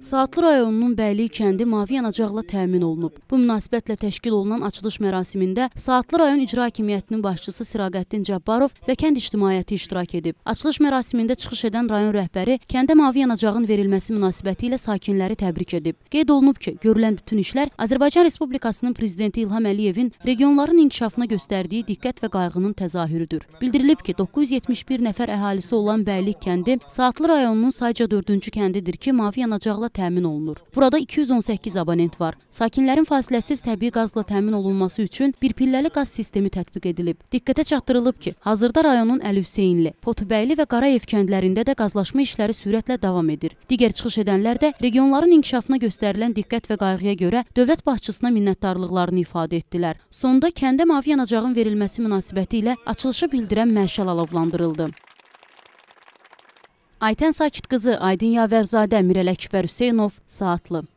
Saatlı rayonunun Bəylik kəndi mavi yanacaqla təmin olunub. Bu münasibətlə təşkil olunan açılış mərasimində Saatlı rayon icra hakimiyyətinin başçısı Siraqəddin Cəbbarov və kənd ictimaiyyəti iştirak edib. Açılış mərasimində çıxış edən rayon rəhbəri kəndə mavi yanacağın verilməsi münasibəti ilə sakinləri təbrik edib. Qeyd olunub ki, görülən bütün işlər Azərbaycan Respublikasının prezidenti İlham Əliyevin regionların inkişafına göstərdiyi diqqət və qayğının təzahürüdür. Bildirilib ki, 971 nəfər əhalisi olan Bəylik kəndi Saatlı rayonunun sayca 4-cü kəndi kəndidir ki, mavi yanacaqla təmin olunur. Burada 218 abonent var. Sakinlərin fasiləsiz təbii qazla təmin olunması üçün bir pilləli qaz sistemi tətbiq edilib. Diqqətə çatdırılıb ki, hazırda rayonun Əli Hüseynli, Potubəyli və Qarayev kəndlərində də qazlaşma işləri sürətlə davam edir. Digər çıxış edənlər də regionların inkişafına göstərilən diqqət və qayğıya görə dövlət başçısına minnətdarlıqlarını ifadə etdilər. Sonda kəndə mavi yanacağın verilməsi münasibəti ilə açılışı bildirən məşəl alovlandırıldı. Aytən Sakitqızı, Aydın Yavərzadə, Mirəli Əkbər Hüseynov, Saatlı.